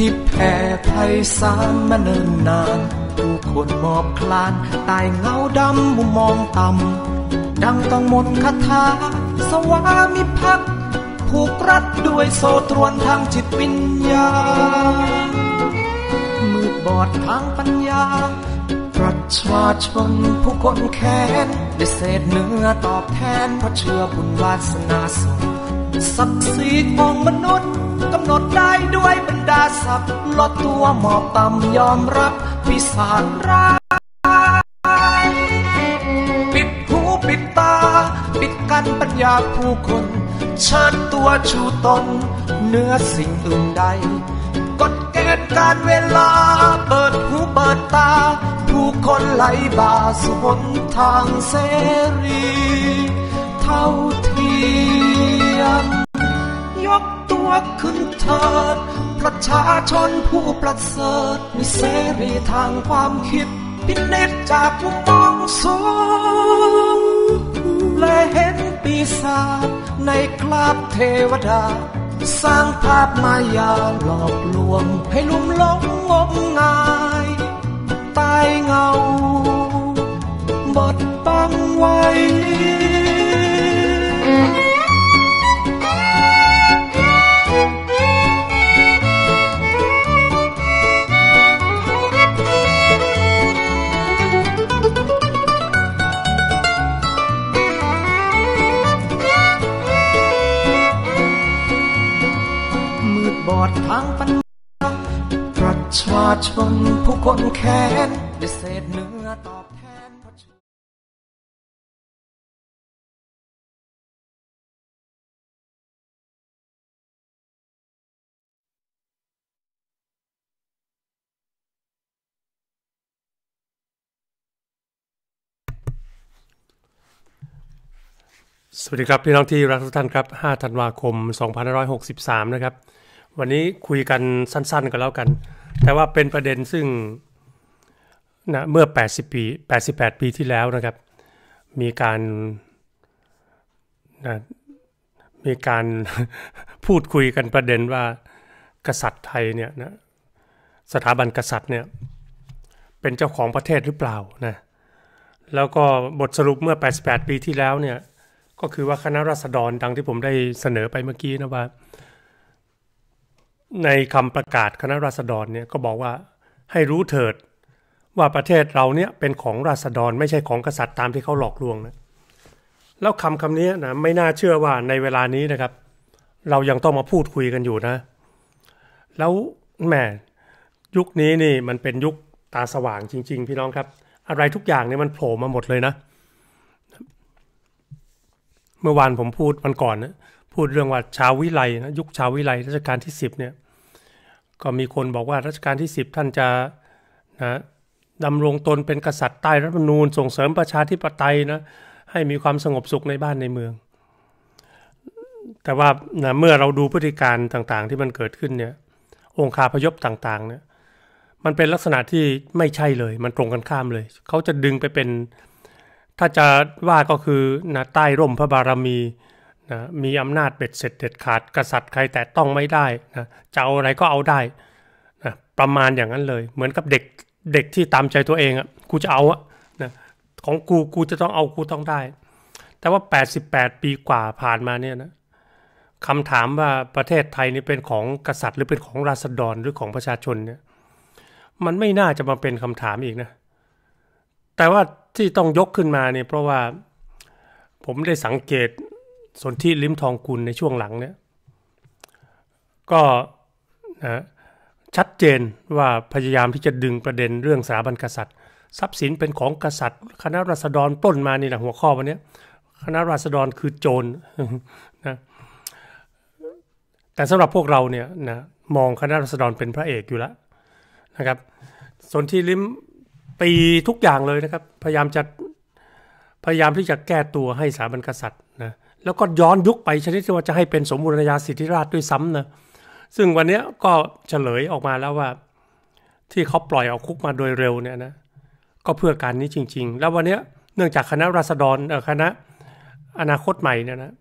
ที่แผ่ไพศาลมาเนิ่นนานผู้คนมอบคลานตายเงาดำมุมมองต่ำ ดังต้องมนคาถาสวามิภักดิ์ผูกรัดด้วยโซตรวนทางจิตวิญญาณมืดบอดทางปัญญา ประชาชนผู้คนแค้น ได้เศษเนื้อตอบแทน เพราะเชื่อบุญวาสนาส่งศักดิ์สิทธิ์ของมนุษย์นดได้ด้วยบรรดาศัพท์ลดตัวหมอบต่ำยอมรับพิสาร้ายปิดหูปิดตาปิดกันปัญญาผู้คนเชิดตัวชูตน เนื้อสิ่งอื่นใด กดเกณฑ์การเวลาเปิดหูเปิดตาผู้คนไหลบ่าสุนทางเสรี เท่าเทียมยกวกขึ้นเถิดประชาชนผู้ประเสริฐมีเสรีทางความคิดพินิจจากผู้มองสงและเห็นปีศาจในกราบเทวดา สร้างภาพมายาหลอกลวงให้ลุ่มหลงงมงาย ตายเงาบดบังไว้ชนผู้คนแค้นด้วยเศษเนื้อตอบแทนสวัสดีครับพี่น้องที่รักทุกท่านครับ5ธันวาคม 2563 นะครับวันนี้คุยกันสั้น ๆก็แล้วกัน แต่ว่าเป็นประเด็นซึ่งนะเมื่อ 80 ปี 88 ปีที่แล้วนะครับ มีการนะมีการพูดคุยกันประเด็นว่ากษัตริย์ไทยเนี่ยนะสถาบันกษัตริย์เนี่ยเป็นเจ้าของประเทศหรือเปล่านะแล้วก็บทสรุปเมื่อ 88 ปีที่แล้วเนี่ยก็คือว่าคณะราษฎรดังที่ผมได้เสนอไปเมื่อกี้นะว่าในคำประกาศคณะราษฎรเนี่ยก็บอกว่าให้รู้เถิด ว่าประเทศเราเนี่ยเป็นของราษฎร ไม่ใช่ของกษัตริย์ตามที่เขาหลอกลวงนะ แล้วคำคำนี้นะไม่น่าเชื่อว่าในเวลานี้นะครับ เรายังต้องมาพูดคุยกันอยู่นะ แล้วแหมยุคนี้นี่มันเป็นยุคตาสว่างจริงๆ พี่น้องครับ อะไรทุกอย่างเนี่ยมันโผล่มาหมดเลยนะ เมื่อวานผมพูดวันก่อนนะพูดเรื่องว่าชาววิไลนะยุคชาววิไลรัชกาลที่ 10เนี่ยก็มีคนบอกว่า รัชกาลที่ 10 ท่านจะนะดำรงตนเป็นกษัตริย์ใต้รัฐธรรมนูญส่งเสริมประชาธิปไตยนะให้มีความสงบสุขในบ้านในเมือง แต่ว่านะเมื่อเราดูพฤติการต่าง ๆ ที่มันเกิดขึ้นเนี่ยองค์คาพยพต่างๆเนี่ยมันเป็นลักษณะที่ไม่ใช่เลย มันตรงกันข้ามเลยเขาจะดึงไปเป็นถ้าจะว่าก็คือนะใต้ร่มพระบารมีนะมีอำนาจเบ็ดเสร็จเด็ดขาด กษัตริย์ใครแต่ต้องไม่ได้นะจะเอาอะไรก็เอาได้นะประมาณอย่างนั้นเลย เหมือนกับเด็ก เด็กที่ตามใจตัวเองอะ่ะกูจะเอาอะนะของกูกูจะต้องเอากูต้องได้ แต่ว่า 88 ปีกว่าผ่านมาเนี่ยนะคำถามว่าประเทศไทยนี่เป็นของกษัตริย์หรือเป็นของราษฎรหรือของประชาชนเนี่ยมันไม่น่าจะมาเป็นคำถามอีกนะแต่ว่าที่ต้องยกขึ้นมาเนี่ยเพราะว่าผมได้สังเกตสนธิลิ้มทองกุลในช่วงหลังเนี่ยก็นะชัดเจนว่าพยายามที่จะดึงประเด็นเรื่องสถาบันกษัตริย์ทรัพย์สินเป็นของกษัตริย์ คณะราษฎรปล้นมานี่แหละหัวข้อวันนี้ คณะราษฎรคือโจรนะแต่สำหรับพวกเราเนี่ยนะมองคณะราษฎรเป็นพระเอกอยู่แล้วนะครับส่วนที่ลิมตีทุกอย่างเลยนะครับ พยายามจะพยายามที่จะแก้ตัวให้สถาบันกษัตริย์แล้วก็ย้อนยุคไปชนิดที่ว่าจะให้เป็นสมบูรณาญาสิทธิราชด้วยซ้ำนะซึ่งวันนี้ก็เฉลยออกมาแล้วว่าที่เขาปล่อยออกคุกมาโดยเร็วเนี่ยนะก็เพื่อการนี้จริง ๆ แล้ววันนี้เนื่องจากคณะราษฎรคณะอนาคตใหม่เนี่ยนะ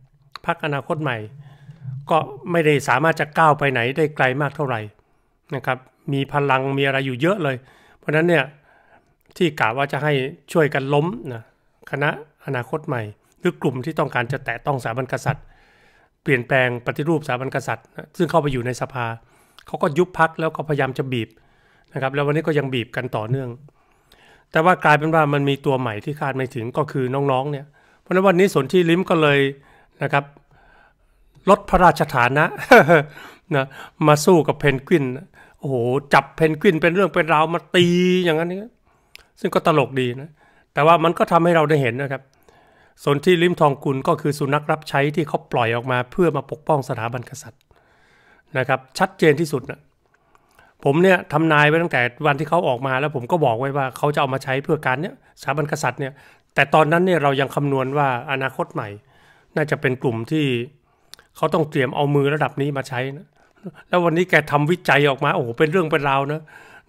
พักอนาคตใหม่ ก็ไม่ได้สามารถจะก้าวไปไหนได้ไกลมากเท่าไหร่นะครับ มีพลังมีอะไรอยู่เยอะเลย เพราะฉะนั้นเนี่ยที่กล่าวว่าจะให้ช่วยกันล้มนะคณะอนาคตใหม่หรือกลุ่มที่ต้องการจะแตะต้องสถาบันกษัตริย์ เปลี่ยนแปลงปฏิรูปสถาบันกษัตริย์ซึ่งเข้าไปอยู่ในสภาเขาก็ยุบพักแล้วก็พยายามจะบีบนะครับ แล้ววันนี้ก็ยังบีบกันต่อเนื่อง แต่ว่ากลายเป็นว่ามันมีตัวใหม่ที่คาดไม่ถึงก็คือน้องๆเนี่ยเพราะฉะนั้นวันนี้สนที่ลิ้มก็เลยนะครับลดพระราชฐานะนะ มาสู้กับเพนกวิน โอ้โหจับเพนกวินเป็นเรื่องเป็นราวมาตีอย่างนั้นนี่ซึ่งก็ตลกดีนะ แต่ว่ามันก็ทำให้เราได้เห็นนะครับส่วนที่ลิมทองกุลก็คือสุนัขรับใช้ที่เขาปล่อยออกมาเพื่อมาปกป้องสถาบันกษัตริย์นะครับ ชัดเจนที่สุดนะผมเนี่ยทำนายไว้ตั้งแต่วันที่เขาออกมาแล้วผมก็บอกไว้ว่าเขาจะเอามาใช้เพื่อการเนี่ยสถาบันกษัตริย์เนี่ยแต่ตอนนั้นเนี่ยเรายังคำนวณว่าอนาคตใหม่ น่าจะเป็นกลุ่มที่เขาต้องเตรียมเอามือระดับนี้มาใช้นะแล้ววันนี้แกทำวิจัยออกมาโอ้โหเป็นเรื่องเป็นราวนะ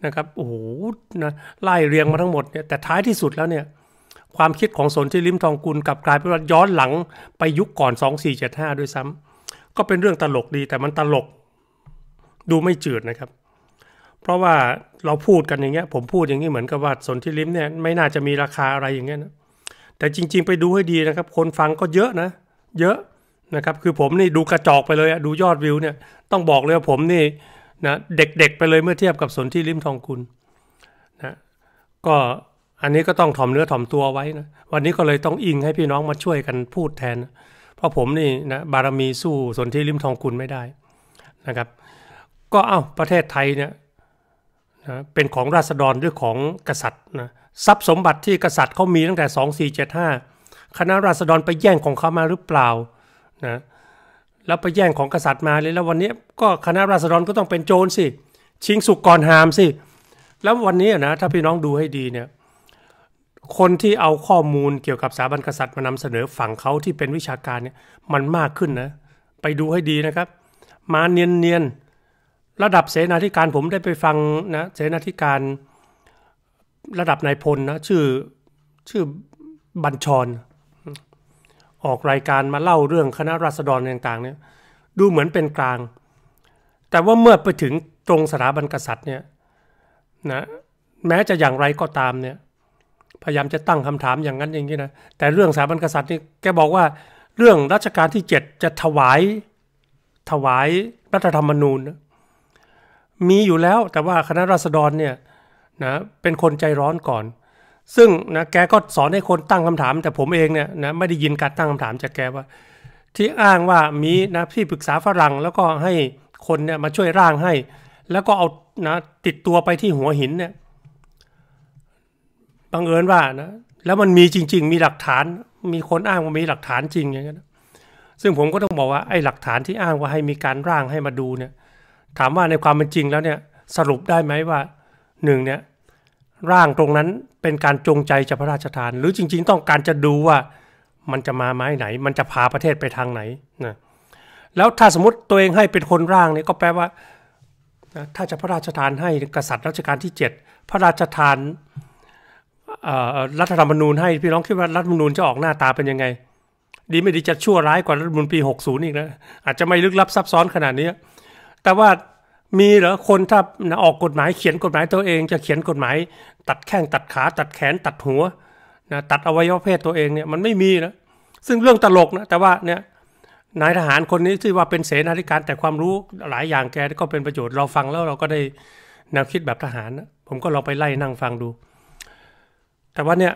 นะครับโอ้โหนะไล่เรียงมาทั้งหมดเนี่ยแต่ท้ายที่สุดแล้วเนี่ยความคิดของสนที่ลิ้มทองกุลกลับกลายเป็นว่าย้อนหลังไปยุคก่อน 2475 ด้วยซ้ำ ก็เป็นเรื่องตลกดี แต่มันตลกดูไม่จืดนะครับ เพราะว่าเราพูดกันอย่างเงี้ยผมพูดอย่างนี้ เหมือนกับว่าสนที่ลิ้มเนี่ยไม่น่าจะมีราคาอะไรอย่างเงี้ยนะแต่จริงๆไปดูให้ดีนะครับ คนฟังก็เยอะนะ เยอะนะครับ คือผมนี่ดูกระจอกไปเลยดูยอดวิว เนี่ยต้องบอกเลยว่าผมนี่นะเด็กๆไปเลยเมื่อเทียบกับสนที่ลิ้มทองคุลนะก็อันนี้ก็ต้องถ่อมเนื้อถ่อมตัวไว้นะ วันนี้ก็เลยต้องอิงให้พี่น้องมาช่วยกันพูดแทน เพราะผมนี่นะบารมีสู้สนที่ริมทองคุณไม่ได้นะครับ ก็เอา้า ประเทศไทยเนี่ยนะเป็นของราษฎรหรือของกษัตริย์นะทรัพย์สมบัติที่กษัตริย์เขามีตั้งแต่ 2475 คณะราษฎรไปแย่งของเขามาหรือเปล่านะแล้วไปแย่งของกษัตริย์มาเลยแล้ววันนี้ก็คณะราษฎรก็ต้องเป็นโจรสิชิงสุกก่อนหามสิแล้ววันนี้นะถ้าพี่น้องดูให้ดีเนี่ยคนที่เอาข้อมูลเกี่ยวกับสถาบันกษัตริย์มานำเสนอฝั่งเขาที่เป็นวิชาการเนี่ยมันมากขึ้นนะไปดูให้ดีนะครับ มาเนียน ๆระดับเสนาธิการผมได้ไปฟังนะ เสนาธิการระดับนายพลนะ ชื่อชื่อบัญชร ออกรายการมาเล่าเรื่องคณะราษฎรต่างๆ เนี่ยดูเหมือนเป็นกลาง แต่ว่าเมื่อไปถึงตรงสถาบันกษัตริย์เนี่ยนะแม้จะอย่างไรก็ตามเนี่ยพยายามจะตั้งคำถามอย่างนั้นอย่างนี้นะ แต่เรื่องสถาบันกษัตริย์นี่ แกบอกว่า เรื่องรัชกาลที่ 7 จะถวาย ถวายรัฐธรรมนูญ มีอยู่แล้ว แต่ว่าคณะราษฎรเนี่ยนะ เป็นคนใจร้อนก่อน ซึ่งนะ แกก็สอนให้คนตั้งคำถาม แต่ผมเองเนี่ยนะ ไม่ได้ยินการตั้งคำถาม จากแกว่า ที่อ้างว่ามีนะที่ปรึกษาฝรั่ง แล้วก็ให้คนเนี่ยมาช่วยร่างให้ แล้วก็เอานะติดตัวไปที่หัวหินเนี่ยบังเอิญว่านะแล้วมันมีจริง ๆ มีหลักฐาน มีคนอ้างว่ามีหลักฐานจริงอย่างนี้ะซึ่งผมก็ต้องบอกว่าไอ้หลักฐานที่อ้างว่าให้มีการร่างให้มาดูเนี่ย ถามว่าในความเป็นจริงแล้วเนี่ยสรุปได้ไหมว่า หนึ่งเนี่ยร่างตรงนั้นเป็นการจงใจจะพระราชทาน หรือจริง ๆ ต้องการจะดูว่า มันจะมาไม้ไหน มันจะพาประเทศไปทางไหนนะแล้วถ้าสมมติตัวเองให้เป็นคนร่างเนี่ยก็แปลว่าถ้าจะพระราชทานให้กษัตริย์รัชกาลที่7พระราชทานรัฐธรรมนูญให้ พี่น้องคิดว่ารัฐธรรมนูญจะออกหน้าตาเป็นยังไง ดีไม่ดีจะชั่วร้ายกว่ารัฐธรรมนูญปี 60 อีกนะ อาจจะไม่ลึกลับซับซ้อนขนาดนี้ แต่ว่ามีเหรอคนถ้าออกกฎหมายเขียนกฎหมายตัวเอง จะเขียนกฎหมาย ตัดแข้งตัดขา ตัดแขนตัดหัวนะตัดอวัยวะเพศตัวเองเนี่ยมันไม่มีนะซึ่งเรื่องตลกนะแต่ว่าเนี่ยนายทหารคนนี้ที่ว่าเป็นเสนาธิการ แต่ความรู้หลายอย่างแกก็เป็นประโยชน์เราฟังแล้ว เราก็ได้แนวคิดแบบทหารนะผมก็ลองไปไล่นั่งฟังดูแต่ว่าเนี่ย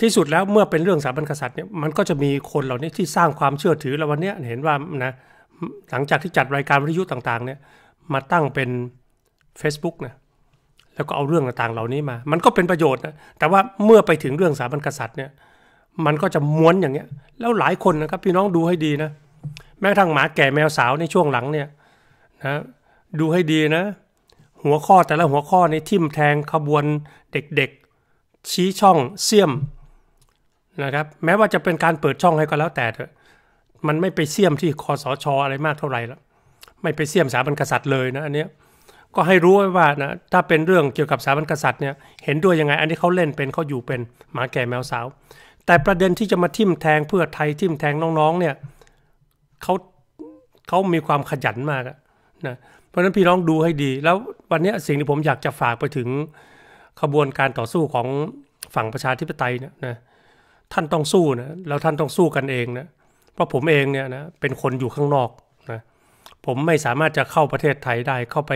ที่สุดแล้วเมื่อเป็นเรื่องสถาบันกษัตริย์เนี่ยมันก็จะมีคนเหล่านี้ที่สร้างความเชื่อถือแล้ววันเนี้ยเห็นว่านะหลังจากที่จัดรายการวิทยุต่าง ๆเนี่ยมาตั้งเป็น Facebook นะแล้วก็เอาเรื่องต่างๆ เหล่านี้มา มันก็เป็นประโยชน์นะแต่ว่าเมื่อไปถึงเรื่องสถาบันกษัตริย์เนี่ยมันก็จะม้วนอย่างเงี้ยแล้วหลายคนนะครับพี่น้องดูให้ดีนะแม้ทั้งหมาแก่แมวสาวในช่วงหลังเนี่ยนะดูให้ดีนะ หัวข้อแต่ละหัวข้อในทิมแทงขบวนเด็กชี้ช่อง เสี่ยมนะครับ แม้ว่าจะเป็นการเปิดช่องให้ก็แล้วแต่เถอะมันไม่ไปเสี่ยมที่คอสชออะไรมากเท่าไหร่แล้วไม่ไปเสี่ยมสถาบันกษัตริย์เลยนะอันนี้ก็ให้รู้ไว้ว่านะถ้าเป็นเรื่องเกี่ยวกับสถาบันกษัตริย์เนี่ยเห็นด้วยยังไง อันนี้เขาเล่นเป็นเขาอยู่เป็นหมาแก่แมวสาว แต่ประเด็นที่จะมาทิ่มแทงเพื่อไทยทิ่มแทงน้องๆ เนี่ยเขาเขามีความขยันมากนะเพราะฉะนั้นพี่น้องดูให้ดี แล้ววันนี้สิ่งที่ผมอยากจะฝากไปถึงขบวนการต่อสู้ของฝั่งประชาธิปไตยเนี่ยนะท่านต้องสู้นะแล้วท่านต้องสู้กันเองนะเพราะผมเองเนี่ยนะเป็นคนอยู่ข้างนอกนะผมไม่สามารถจะเข้าประเทศไทยได้เข้าไป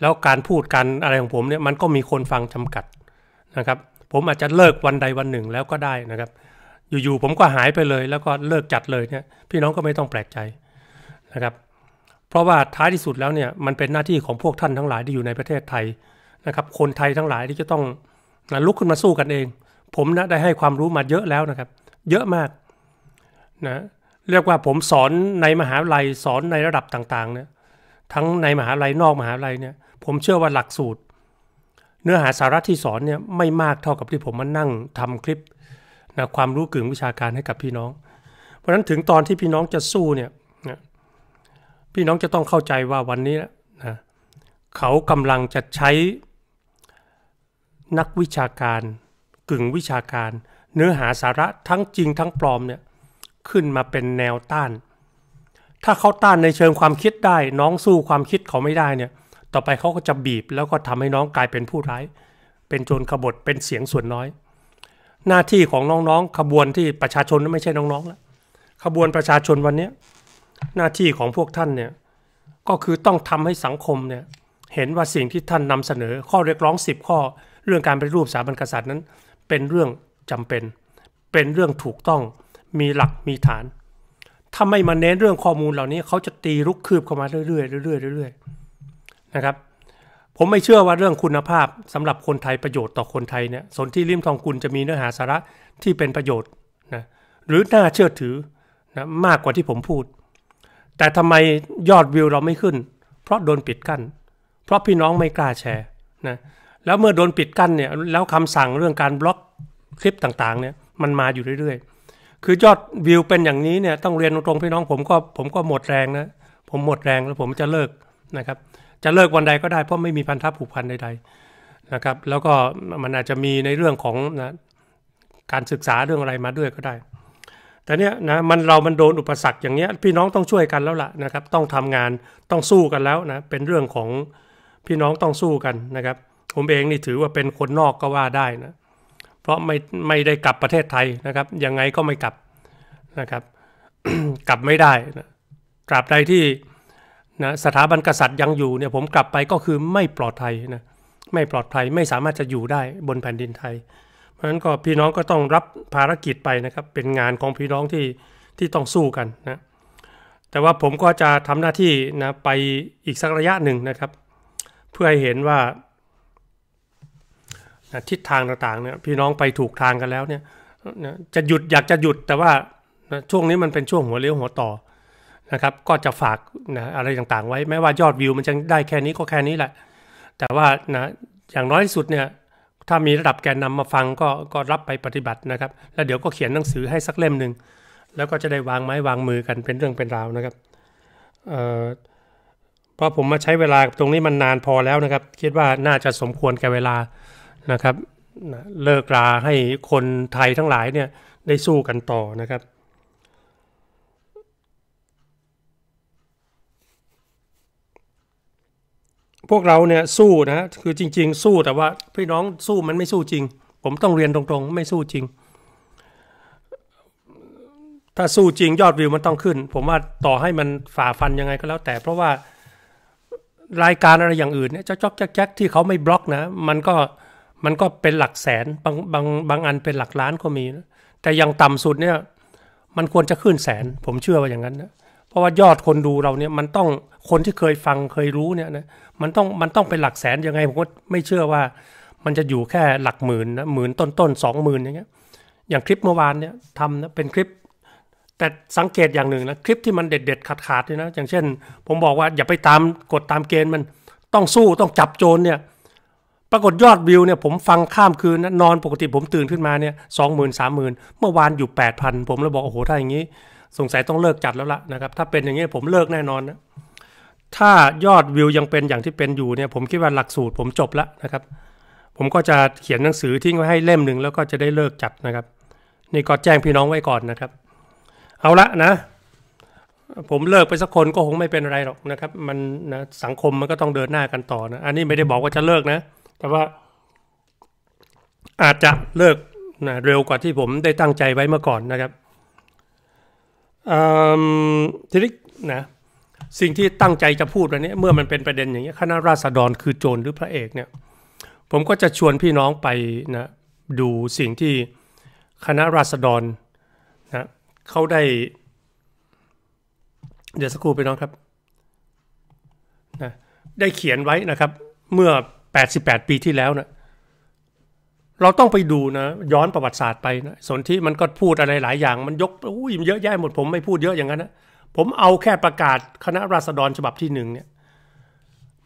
แล้วการพูดการอะไรของผมเนี่ยมันก็มีคนฟังจำกัดนะครับ ผมอาจจะเลิกวันใดวันหนึ่งแล้วก็ได้นะครับ อยู่ๆผมก็หายไปเลย แล้วก็เลิกจัดเลยเนี่ยพี่น้องก็ไม่ต้องแปลกใจนะครับเพราะว่าท้ายที่สุดแล้วเนี่ยมันเป็นหน้าที่ของพวกท่านทั้งหลายที่อยู่ในประเทศไทยนะครับ คนไทยทั้งหลายที่จะต้องนะลุกขึ้นมาสู้กันเอง ผมนะได้ให้ความรู้มาเยอะแล้วนะครับ เยอะมากนะเรียกว่าผมสอนในมหาวิทยาลัยสอนในระดับต่างๆเนี่ยทั้งในมหาวิทยาลัยนอกมหาวิทยาลัยเนี่ยผมเชื่อว่าหลักสูตร เนื้อหาสาระที่สอนเนี่ยไม่มากเท่ากับที่ผมมานั่ง ทำคลิปนะความรู้กึ่งวิชาการให้กับพี่น้อง เพราะฉะนั้นถึงตอนที่พี่น้องจะสู้เนี่ยพี่น้องจะต้องเข้าใจว่าวันนี้นะเขากำลังจะใช้นักวิชาการกึ่งวิชาการ เนื้อหาสาระทั้งจริงทั้งปลอมเนี่ยขึ้นมาเป็นแนวต้าน ถ้าเขาต้านในเชิงความคิดได้น้องสู้ความคิดเขาไม่ได้เนี่ยต่อไปเขาก็จะบีบแล้วก็ทำให้น้องกลายเป็นผู้ร้ายเป็นโจรขบฏเป็นเสียงส่วนน้อย หน้าที่ของน้องๆ ขบวนที่ประชาชนไม่ใช่น้องๆแล้วขบวนประชาชนวันนี้หน้าที่ของพวกท่านเนี่ยก็คือต้องทำให้สังคมเนี่ยเห็นว่าสิ่งที่ท่านนำเสนอ ข้อเรียกร้อง 10 ข้อเรื่องการปฏิรูปสถาบันกษัตริย์นั้น เป็นเรื่องจำเป็น เป็นเรื่องถูกต้องมีหลักมีฐานถ้าไม่มาเน้นเรื่องข้อมูลเหล่านี้เขาจะตีลุกคืบเข้ามาเรื่อยๆเรื่อยๆเรื่อยๆนะครับ ผมไม่เชื่อว่าเรื่องคุณภาพสำหรับคนไทยประโยชน์ต่อคนไทยเนี่ยสนที่ริมทองคุณจะมีเนื้อหาสาระที่เป็นประโยชน์นะหรือน่าเชื่อถือนะมากกว่าที่ผมพูด แต่ทำไมยอดวิวเราไม่ขึ้น เพราะโดนปิดกัน้นเพราะพี่น้องไม่กล้าแชร์นะแล้วเมื่อโดนปิดกั้นเนี่ย แล้วคำสั่งเรื่องการบล็อกคลิปต่างๆ เนี่ย มันมาอยู่เรื่อยๆ คือยอดวิวเป็นอย่างนี้เนี่ย ต้องเรียนตรง ๆ พี่น้องผมก็ผมก็หมดแรงนะ ผมหมดแรง แล้วผมจะเลิกนะครับ จะเลิกวันใดก็ได้เพราะไม่มีพันธะผูกพันใดๆนะครับ แล้วก็มันอาจจะมีในเรื่องของนะการศึกษาเรื่องอะไรมาด้วยก็ได้ แต่เนี้ยนะ มันเรา มันโดนอุปสรรคอย่างเงี้ย พี่น้องต้องช่วยกันแล้วล่ะนะครับ ต้องทำงาน ต้องสู้กันแล้วนะ เป็นเรื่องของพี่น้องต้องสู้กันนะครับผมเองนี่ถือว่าเป็นคนนอกก็ว่าได้นะ เพราะไม่ไม่ได้กลับประเทศไทยนะครับ ยังไงก็ไม่กลับนะครับ กลับไม่ได้นะ กลับใดที่นะสถาบันกษัตริย์ยังอยู่เนี่ยผมกลับไปก็คือไม่ปลอดภัยนะ ไม่ปลอดภัยไม่สามารถจะอยู่ได้บนแผ่นดินไทย เพราะฉะนั้นก็พี่น้องก็ต้องรับภารกิจไปนะครับ เป็นงานของพี่น้องที่ที่ต้องสู้กันนะ แต่ว่าผมก็จะทำหน้าที่นะไปอีกสักระยะหนึ่งนะครับ เพื่อให้เห็นว่าทิศทางต่างๆเนี่ย พี่น้องไปถูกทางกันแล้วเนี่ย จะหยุด อยากจะหยุดแต่ว่า ช่วงนี้มันเป็นช่วงหัวเลี้ยวหัวต่อนะครับ ก็จะฝากนะอะไรต่างๆไว้ แม้ว่ายอดวิวมันจะได้แค่นี้ก็แค่นี้แหละ แต่ว่านะ อย่างน้อยสุดเนี่ย ถ้ามีระดับแกนนำมาฟังก็ก็รับไปปฏิบัตินะครับแล้วเดี๋ยวก็เขียนหนังสือให้สักเล่มหนึ่ง แล้วก็จะได้วางไม้วางมือกันเป็นเรื่องเป็นราวนะครับเอ่อเพราะผมมาใช้เวลาตรงนี้มันนานพอแล้วนะครับคิดว่าน่าจะสมควรแก่เวลานะครับเลิกราให้คนไทยทั้งหลายเนี่ยได้สู้กันต่อนะครับ พวกเราเนี่ยสู้นะคือจริง ๆ สู้แต่ว่าพี่น้องสู้มันไม่สู้จริง ผมต้องเรียนตรงๆไม่สู้จริง ถ้าสู้จริงยอดวิวมันต้องขึ้น ผมว่าต่อให้มันฝ่าฟันยังไงก็แล้ว แต่เพราะว่ารายการอะไรอย่างอื่นเนี่ยจ๊อกแจ๊กที่เขาไม่บล็อกนะมันก็มันก็เป็นหลักแสนบางบางบางอันเป็นหลักล้านก็มีนะแต่ยังต่ำสุดเนี่ยมันควรจะขึ้นแสนผมเชื่อว่าอย่างนั้นนะเพราะว่ายอดคนดูเราเนี่ยมันต้องคนที่เคยฟังเคยรู้เนี่ยนะมันต้องมันต้องเป็นหลักแสนยังไงผมก็ไม่เชื่อว่า มันจะอยู่แค่หลักหมื่นนะหมื่นต้นต้นสองหมื่นอย่างเงี้ยอย่างคลิปเมื่อวานเนี่ยทำนะเป็นคลิปแต่สังเกตอย่างหนึ่งนะคลิปที่มันเด็ดเด็ดขาดขาดเนี่ยนะอย่างเช่น ผมบอกว่าอย่าไปตามกดตามเกณฑ์มันต้องสู้ต้องจับโจรเนี่ยปรากฏยอดวิวเนี่ยผมฟังข้ามคืนนอนปกติผมตื่นขึ้นมาเนี่ยสองหมื่นสามหมื่นเมื่อวานอยู่แปดพันผมเลยบอก โอ้โหถ้าอย่างนี้สงสัยต้องเลิกจัดแล้วล่ะนะครับถ้าเป็นอย่างนี้ผมเลิกแน่นอนนะถ้ายอดวิวยังเป็นอย่างที่เป็นอยู่เนี่ยผมคิดว่าหลักสูตรผมจบแล้วนะครับผมก็จะเขียนหนังสือทิ้งไว้ให้เล่มหนึ่งแล้วก็จะได้เลิกจัดนะครับนี่ก็แจ้งพี่น้องไว้ก่อนนะครับ เอาละนะผมเลิกไปสักคนก็คงไม่เป็นไรหรอกนะครับมันนะสังคมมันก็ต้องเดินหน้ากันต่อนะอันนี้ไม่ได้บอกว่าจะเลิกนะแต่ว่าอาจจะเลิกนะเร็วกว่าที่ผมได้ตั้งใจไว้เมื่อก่อนนะครับทีนี้นะสิ่งที่ตั้งใจจะพูดวันนี้ เมื่อมันเป็นประเด็นอย่างนี้คณะราษฎรคือโจรหรือพระเอกเนี่ยผมก็จะชวนพี่น้องไปนะดูสิ่งที่คณะราษฎรนะเขาได้ เดี๋ยวสักครู่พี่น้องครับนะได้เขียนไว้นะครับเมื่อแปดสิบแปดปีที่แล้วนะเราต้องไปดูนะย้อนประวัติศาสตร์ไปนะสนที่มันก็พูดอะไรหลายอย่าง มันยกอุ้ยเยอะแยะหมด ผมไม่พูดเยอะอย่างนั้นนะผมเอาแค่ประกาศคณะราษฎรฉบับที่หนึ่งเนี่ย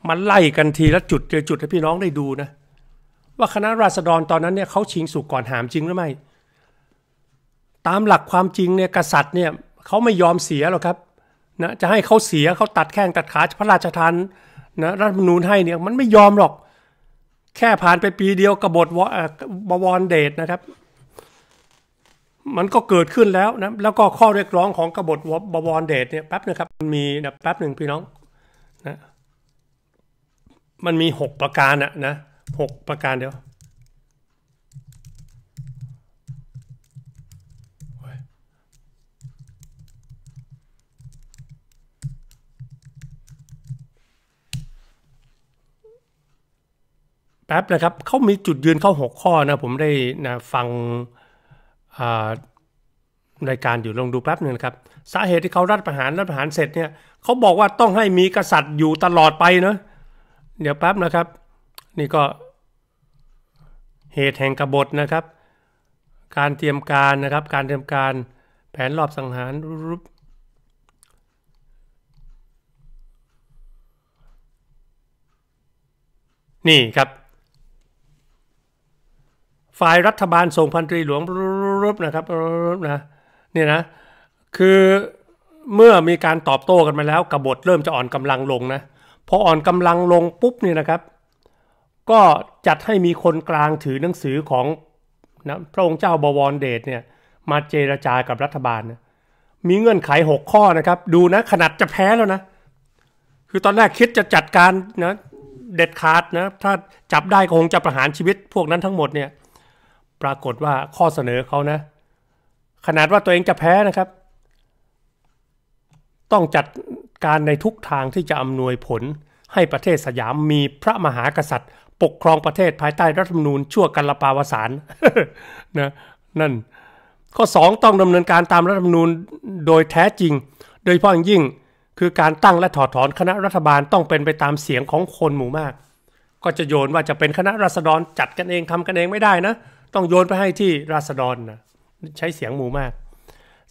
มันไล่กันทีละจุดเจอจุดให้พี่น้องได้ดูนะว่าคณะราษฎรตอนนั้นเนี่ยเขาชิงสุกก่อนหามจริงหรือไม่ตามหลักความจริงเนี่ยกษัตริย์เนี่ยเขาไม่ยอมเสียหรอกครับนะจะให้เขาเสียเขาตัดแข้งตัดขาพระราชทานนะรัฐมนูญให้เนี่ย มันไม่ยอมหรอกแค่ผ่านไปปีเดียวกบฏบวรเดชนะครับ มันก็เกิดขึ้นแล้วนะ แล้วก็ข้อเรียกร้องของกบฏบวรเดชเนี่ยแป๊บนึงครับมันมีนะแป๊บหนึ่งพี่น้องนะมันมีหกประการอะนะ หกประการเดียวแป๊บนะครับเขามีจุดยืนเข้าหกข้อนะผมได้นะฟังรายการอยู่ลองดูแป๊บหนึ่งครับ สาเหตุที่เขารัฐประหารรัฐประหารเสร็จเนี่ยเขาบอกว่าต้องให้มีกษัตริย์อยู่ตลอดไปเนะเดี๋ยวแป๊บนะครับ นี่ก็เหตุแห่งกบฏนะครับ การเตรียมการนะครับการเตรียมการแผนรอบสังหารรูปนี่ครับฝ่ายรัฐบาลส่งพันตรีหลวงรบนะครับรบนะเนี่ยนะคือเมื่อมีการตอบโต้กันมาแล้วกบฏเริ่มจะอ่อนกำลังลงนะ พออ่อนกำลังลงปุ๊บเนี่ยนะครับ ก็จัดให้มีคนกลางถือหนังสือของนะพระองค์เจ้าบวรเดชเนี่ย มาเจรจากับรัฐบาลนะมีเงื่อนไขหกข้อนะครับ ดูนะขนาดจะแพ้แล้วนะ คือตอนแรกคิดจะจัดการนะเด็ดขาดนะถ้าจับได้คงจะประหารชีวิตพวกนั้นทั้งหมดเนี่ยปรากฏว่าข้อเสนอเขานะ ขนาดว่าตัวเองจะแพ้นะครับ ต้องจัดการในทุกทางที่จะอำนวยผลให้ประเทศสยามมีพระมหากษัตริย์ ปกครองประเทศภายใต้รัฐธรรมนูญชั่วกัลปาวสารนะนั่น ข้อ2ต้องดำเนินการตามรัฐธรรมนูญโดยแท้จริง โดยเฉพาะยิ่งคือการตั้งและถอดถอนคณะรัฐบาลต้องเป็นไปตามเสียงของคนหมู่มาก ก็จะโยนว่าจะเป็นคณะรัษฎรจัดกันเองทำกันเองไม่ได้นะต้องโยนไปให้ที่ราษฎรนะ ใช้เสียงหมู่มาก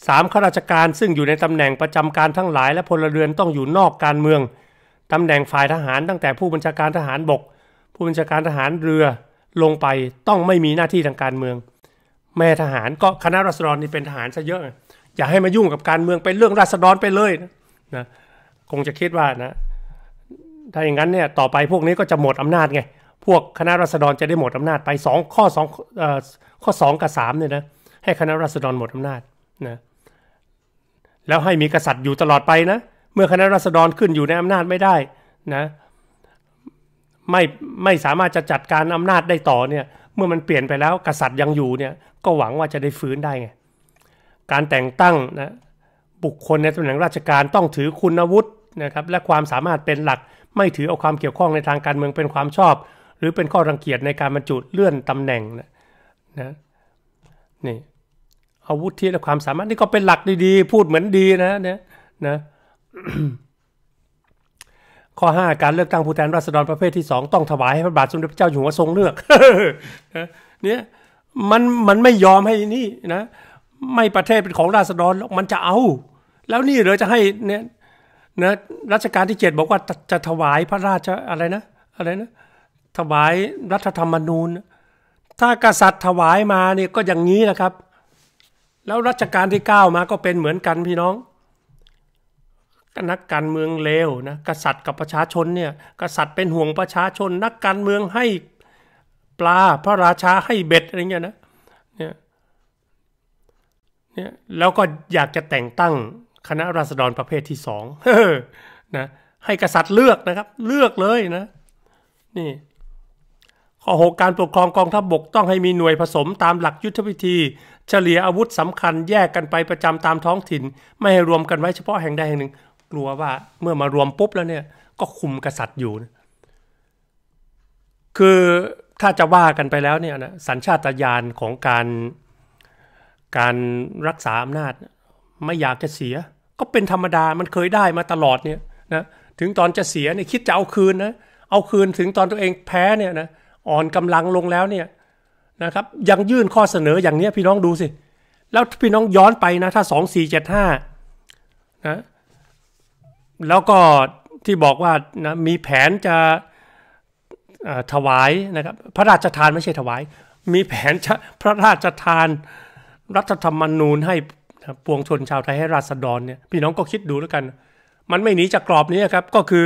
สามข้าราชการซึ่งอยู่ในตำแหน่งประจำการทั้งหลายและพลเรือนต้องอยู่นอกการเมืองตำแหน่งฝ่ายทหารตั้งแต่ผู้บัญชาการทหารบก ผู้บัญชาการทหารเรือลงไปต้องไม่มีหน้าที่ทางการเมือง แม่ทหารก็คณะราษฎรนี่เป็นทหารซะเยอะอย่าให้มายุ่งกับการเมืองเป็นเรื่องราษฎรไปเลยนะคงจะคิดว่านะถ้าอย่างนั้นเนี่ยต่อไปพวกนี้ก็จะหมดอำนาจไงพวกคณะรัษฎรจะได้หมดอำนาจไป2ข้อ2ข้อ 2กับ3เนี่ยนะ ให้คณะรัษฎรหมดอำนาจนะแล้วให้มีกษัตริย์อยู่ตลอดไปนะ เมื่อคณะรัษฎรขึ้นอยู่ในอำนาจไม่ได้นะไม่ไม่สามารถจะจัดการอำนาจได้ต่อเนี่ยเมื่อมันเปลี่ยนไปแล้วกษัตริย์ยังอยู่เนี่ยก็หวังว่าจะได้ฟื้นได้ไงการแต่งตั้งนะบุคคลในตำแหน่งราชการต้องถือคุณวุฒินะครับและความสามารถเป็นหลักไม่ถือเอาความเกี่ยวข้องในทางการเมืองเป็นความชอบหรือเป็นข้อรังเกียจในการบรรจุเลื่อนตำแหน่งนะนะ นี่ อาวุธที่และความสามารถนี่ก็เป็นหลักดีๆพูดเหมือนดีนะเนี่ยนะข้อ 5 การเลือกตั้งผู้แทนราษฎรประเภทที่ 2 ต้องถวายให้พระบาทสมเด็จพระเจ้าอยู่หัวทรงเลือกนะเนี่ยมันมันไม่ยอมให้นี่นะไม่ประเทศเป็นของราษฎรมันจะเอา แล้วนี่เหรอจะให้ เนี่ยนะรัชกาลที่เดบอกว่าจะถวายพระราชอะไรนะอะไรนะถวายรัฐธรรมนูญ ถ้ากษัตริย์ถวายมาเนี่ยก็อย่างนี้แหละครับ แล้วรัชกาลที่9มาก็เป็นเหมือนกันพี่น้องนักการเมืองเลวนะ กษัตริย์กับประชาชนเนี่ย กษัตริย์เป็นห่วงประชาชน นักการเมืองให้ปลาพระราชาให้เบ็ดอะไรเงี้ยนะเนี่ยเนี่ยแล้วก็อยากจะแต่งตั้งคณะราษฎรประเภทที่สองนะให้กษัตริย์เลือกนะครับ เลือกเลยนะ นี่ข้อ6การปกครองกองทัพบบกต้องให้มีหน่วยผสมตามหลักยุทธวิธี เฉลี่ยอาวุธสำคัญแยกกันไปประจำตามท้องถิ่นไม่ให้รวมกันไว้เฉพาะแห่งใดแห่งหนึ่งกลัวว่าเมื่อมารวมปุ๊บแล้วเนี่ยก็คุมกษัตริย์อยู่ คือถ้าจะว่ากันไปแล้วเนี่ยนะสัญชาตญาณของการการรักษาอำนาจ ไม่อยากจะเสีย ก็เป็นธรรมดามันเคยได้มาตลอดเนี่ยนะถึงตอนจะเสียเนี่ยคิดจะเอาคืนนะเอาคืนถึงตอนตัวเองแพ้เนี่ยนะอ่อนกำลังลงแล้วเนี่ยนะครับ ยังยื่นข้อเสนออย่างนี้พี่น้องดูสิแล้วพี่น้องย้อนไปนะ ถ้าสสองี่เจ็ดห้านะแล้วก็ที่บอกว่านะมีแผนจะถวายนะครับพระราชทานไม่ใช่ถวาย มีแผนพระราชทานรัฐธรรมนูญให้ปวงชนชาวไทยให้ราษฎร เนี่ยพี่น้องก็คิดดูแล้วกัน มันไม่หนีจากกรอบนี้ครับก็คือ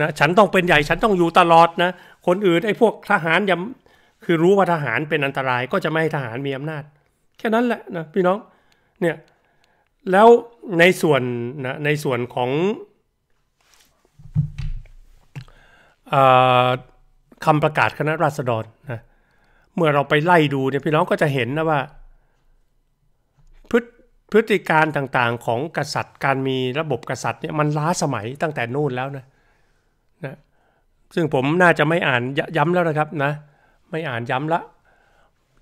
นะฉันต้องเป็นใหญ่ฉันต้องอยู่ตลอดนะคนอื่นไอ้พวกทหารยำคือรู้ว่าทหารเป็นอันตราย ก็จะไม่ให้ทหารมีอำนาจ แค่นั้นแหละนะพี่น้องเนี่ย แล้วในส่วนนะในส่วนของอคำประกาศคณะราษฎรนะเมื่อเราไปไล่ดูเนี่ยพี่น้องก็จะเห็นนะว่าพพฤติการต่าง ๆ ของกษัตริย์ การมีระบบกษัตริย์เนี่ยมันล้าสมัยตั้งแต่นู่นแล้วนะนะซึ่งผมน่าจะไม่อ่านย้ำแล้วนะครับนะไม่อ่านย้ำละ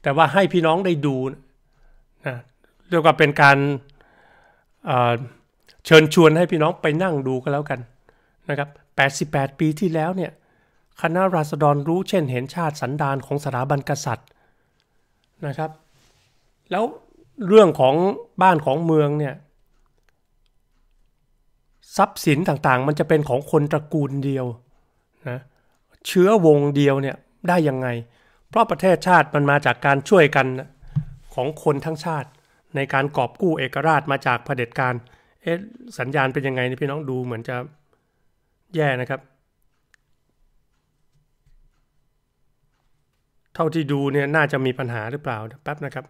แต่ว่าให้พี่น้องได้ดูนะเรียกว่าเป็นการเชิญชวนให้พี่น้องไปนั่งดูก็แล้วกันนะครับ88 ปีที่แล้วเนี่ยคณะราษฎรรู้เช่นเห็นชาติสันดานของสถาบันกษัตริย์นะครับ แล้วเรื่องของบ้านของเมืองเนี่ยทรัพย์สินต่างๆมันจะเป็นของคนตระกูลเดียวนะเชื้อวงเดียวเนี่ยได้ยังไง เพราะประเทศชาติมันมาจากการช่วยกันของคนทั้งชาติในการกอบกู้เอกราชมาจากเผด็จการ เอ๊ะสัญญาณเป็นยังไงนี่พี่น้องดูเหมือนจะแย่นะครับ เท่าที่ดูเนี่ยน่าจะมีปัญหาหรือเปล่าแป๊บนะครับ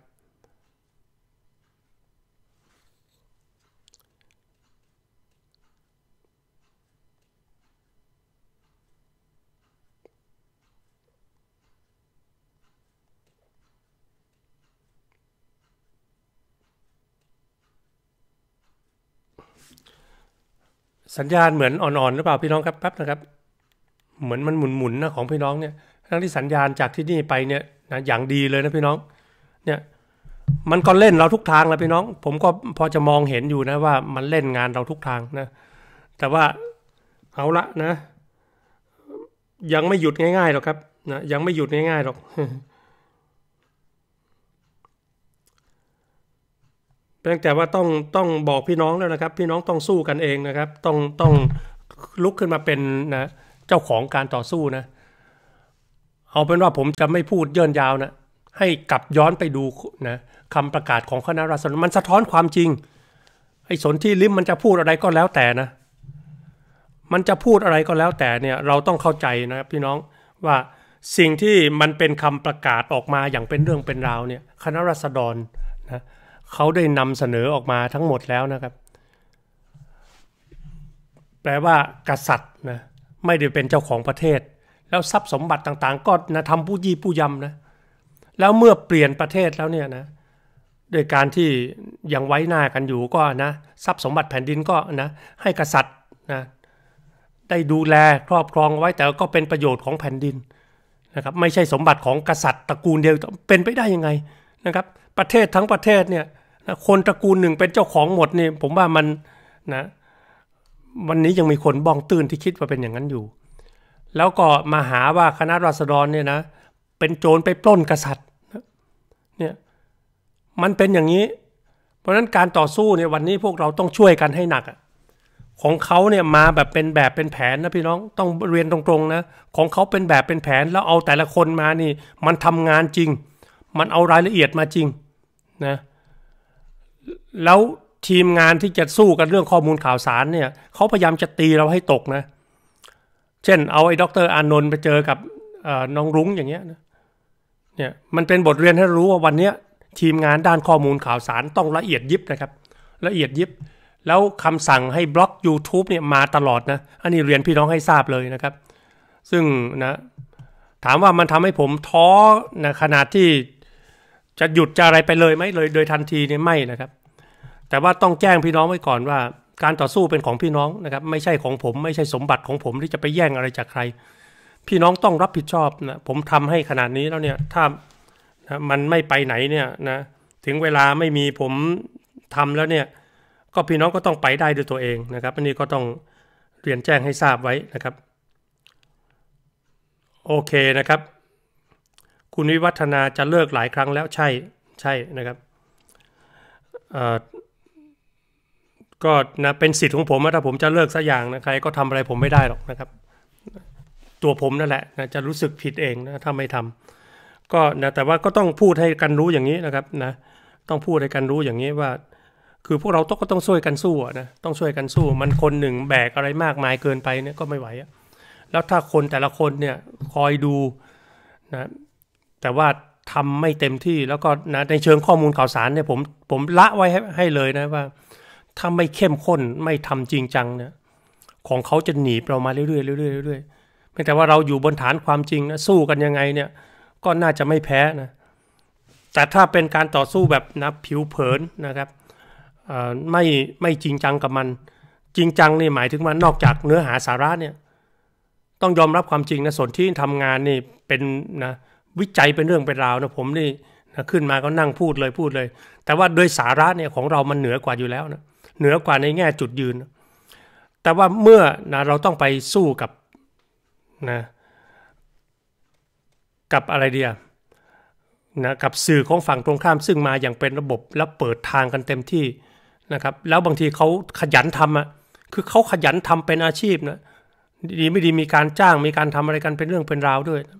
สัญญาณเหมือนอ่อนๆหรือเปล่าพี่น้องครับแป๊บนะครับ เหมือนมันหมุนๆนะของพี่น้องเนี่ยทั้งที่สัญญาณจากที่นี่ไปเนี่ยนะอย่างดีเลยนะพี่น้อง เนี่ย มันก็เล่นเราทุกทางแล้วพี่น้อง ผมก็พอจะมองเห็นอยู่นะ ว่า มันเล่นงานเราทุกทางนะแต่ว่าเอาละนะยังไม่หยุดง่ายๆหรอกครับนะยังไม่หยุดง่ายๆหรอกเตั้งแต่ว่าต้องต้องบอกพี่น้องแล้วนะครับ พี่น้องต้องสู้กันเองนะครับ ต้องต้องลุกขึ้นมาเป็นนะเจ้าของการต่อสู้นะ เอาเป็นว่าผมจะไม่พูดเยินยาวนะ ให้กลับย้อนไปดูนะคำประกาศของคณะราษฎรมันสะท้อนความจริงไอ้สนที่ลิมมันจะพูดอะไรก็แล้วแต่นะ มันจะพูดอะไรก็แล้วแต่เนี่ย เราต้องเข้าใจนะครับพี่น้องว่าสิ่งที่มันเป็นคำประกาศออกมาอย่างเป็นเรื่องเป็นราวเนี่ย คณะรัษฎรเขาได้นำเสนอออกมาทั้งหมดแล้วนะครับ แปลว่ากษัตริย์นะไม่ได้เป็นเจ้าของประเทศ แล้วทรัพย์สมบัติต่างๆ ก็นะทำผู้ยี่ผู้ยำนะ แล้วเมื่อเปลี่ยนประเทศแล้วเนี่ยนะ โดยการที่ยังไว้หน้ากันอยู่ก็นะ ทรัพย์สมบัติแผ่นดินก็นะให้กษัตริย์นะได้ดูแลครอบครองไว้แต่ก็เป็นประโยชน์ของแผ่นดินนะครับไม่ใช่สมบัติของกษัตริย์ตระกูลเดียวเป็นไปได้ยังไงนะครับ ประเทศทั้งประเทศเนี่ยคนตระกูลหนึ่งเป็นเจ้าของหมด นี่ผมว่ามันนะ วันนี้ยังมีคนบ้องตื่นที่คิดว่าเป็นอย่างนั้นอยู่ แล้วก็มาหาว่าคณะราษฎรเนี่ยนะ เป็นโจรไปปล้นกษัตริย์เนี่ย มันเป็นอย่างนี้ เพราะนั้นการต่อสู้เนี่ยวันนี้พวกเราต้องช่วยกันให้หนักอะของเขาเนี่ยมาแบบเป็นแบบเป็นแผนนะพี่น้องต้องเรียนตรงๆนะ ของเขาเป็นแบบเป็นแผนแล้วเอาแต่ละคนมานี่ มันทำงานจริง มันเอารายละเอียดมาจริงนะแล้วทีมงานที่จะสู้กันเรื่องข้อมูลข่าวสารเนี่ยเขาพยายามจะตีเราให้ตกนะเช่นเอาไอ้ด็อกเตอร์อานนท์ไปเจอกับน้องรุ้งอย่างเงี้ยเนี่ยมันเป็นบทเรียนให้รู้ว่าวันเนี้ยทีมงานด้านข้อมูลข่าวสารต้องละเอียดยิบนะครับ ละเอียดยิบ แล้วคำสั่งให้บล็อก YouTube เนี่ยมาตลอดนะอันนี้เรียนพี่น้องให้ทราบเลยนะครับ ซึ่งนะถามว่ามันทำให้ผมท้อนะขนาดที่จะหยุดจะอะไรไปเลยไหมเลยโดยทันทีเนี่ยไม่นะครับ แต่ว่าต้องแจ้งพี่น้องไว้ก่อนว่า การต่อสู้เป็นของพี่น้องนะครับ ไม่ใช่ของผมไม่ใช่สมบัติของผมที่จะไปแย่งอะไรจากใคร พี่น้องต้องรับผิดชอบนะผมทำให้ขนาดนี้แล้วเนี่ยถ้านะมันไม่ไปไหนเนี่ยนะ ถึงเวลาไม่มีผมทำแล้วเนี่ย ก็พี่น้องก็ต้องไปได้ด้วยตัวเองนะครับอันนี้ก็ต้องเรียนแจ้งให้ทราบไว้นะครับ โอเคนะครับคุณวิวัฒนาจะเลิกหลายครั้งแล้วใช่ใช่นะครับก็นะเป็นสิทธิ์ของผมถ้าผมจะเลิกสักอย่างนะใคร ก็ทำอะไรผมไม่ได้หรอกนะครับ ตัวผมนั่นแหละนะจะรู้สึกผิดเองนะถ้าไม่ทำ ก็นะแต่ว่าก็ต้องพูดให้กันรู้อย่างนี้นะครับ นะ ต้องพูดให้กันรู้อย่างนี้ว่า คือพวกเราต้องก็ต้องช่วยกันสู้นะต้องช่วยกันสู้มันคนหนึ่งแบกอะไรมากมายเกินไปเนี่ยก็ไม่ไหว แล้วถ้าคนแต่ละคนเนี่ยคอยดูนะแต่ว่าทำไม่เต็มที่แล้วก็นะในเชิงข้อมูลข่าวสารเนี่ยผมผมละไว้ให้เลยนะว่าถ้าไม่เข้มข้นไม่ทำจริงจังเนี่ย ของเขาจะหนีเรามาเรื่อยๆเรื่อยๆเรื่อยๆยแต่ว่าเราอยู่บนฐานความจริงนะสู้กันยังไงเนี่ย ก็น่าจะไม่แพ้นะแต่ถ้าเป็นการต่อสู้แบบนะผิวเผินนะครับไม่ไม่จริงจังกับมัน จริงจังนี่หมายถึงว่า นอกจากเนื้อหาสาระเนี่ย ต้องยอมรับความจริงนะส่วนที่ทำงานนี่เป็นนะเวิจัยเป็นเรื่องเป็นราวนะผมนี่นะขึ้นมาก็นั่งพูดเลยพูดเลย แต่ว่าโดยสาระเนี่ยของเรามันเหนือกว่าอยู่แล้วนะเหนือกว่าในแง่จุดยืน แต่ว่าเมื่อนะเราต้องไปสู้กับนะกับอะไรเดียนะกับสื่อของฝั่งตรงข้าม ซึ่งมาอย่างเป็นระบบและเปิดทางกันเต็มที่นะครับแล้วบางทีเขาขยันทำอะคือเขาขยันทำเป็นอาชีพนะดีไม่ดีมีการจ้างมีการทำอะไรกันเป็นเรื่องเป็นราวด้วยนะ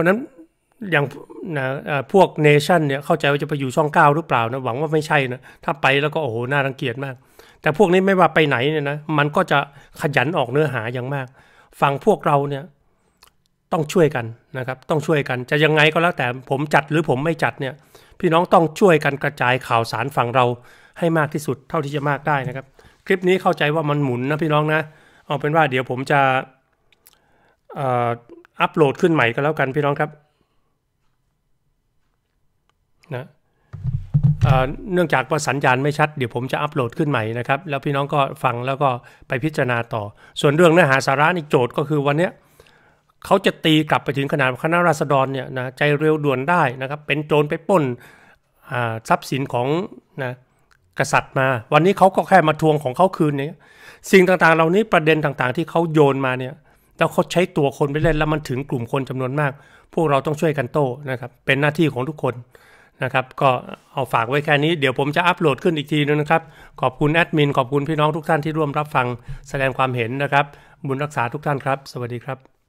ราะนั้นอย่างนะพวกเนชั่นเนี่ยเข้าใจว่าจะไปอยู่ช่องเก้าหรือเปล่านะหวังว่าไม่ใช่นะถ้าไปแล้วก็โอ้โห น่ารังเกียจมาก แต่พวกนี้ไม่ว่าไปไหนเนี่ยนะมันก็จะขยันออกเนื้อหาอย่างมากฝั่งพวกเราเนี่ยต้องช่วยกันนะครับ ต้องช่วยกัน จะยังไงก็แล้วแต่ผมจัดหรือผมไม่จัดเนี่ย พี่น้องต้องช่วยกันกระจายข่าวสารฝั่งเราให้มากที่สุดเท่าที่จะมากได้นะครับ คลิปนี้เข้าใจว่ามันหมุนนะพี่น้องนะเอาเป็นว่าเดี๋ยวผมจะอัปโหลดขึ้นใหม่ก็แล้วกันพี่น้องครับนะเนื่องจากว่าสัญญาณไม่ชัดเดี๋ยวผมจะอัปโหลดขึ้นใหม่นะครับ แล้วพี่น้องก็ฟังแล้วก็ไปพิจารณาต่อ ส่วนเรื่องเนื้อหาสาระนีกโจทย์ก็คือวันนี้เขาจะตีกลับไปถึงขนาดคณะราษฎรเนี่ยนะใจเร็วด่วนได้นะครับ เป็นโจรไปป้นทรัพย์สินของนะกษัตริย์มา วันนี้เขาก็แค่มาทวงของเขาคืนเนี่ยสิ่งต่างๆ เหล่านี้ประเด็นต่างๆ ที่เขาโยนมาเนี่ยแล้วเขาใช้ตัวคนไปเล่นแล้วมันถึงกลุ่มคนจำนวนมาก พวกเราต้องช่วยกันโต้นะครับ เป็นหน้าที่ของทุกคนนะครับ ก็เอาฝากไว้แค่นี้ เดี๋ยวผมจะอัปโหลดขึ้นอีกทีนึงนะครับ ขอบคุณแอดมิน ขอบคุณพี่น้องทุกท่านที่ร่วมรับฟังแสดงความเห็นนะครับ บุญรักษาทุกท่านครับ สวัสดีครับ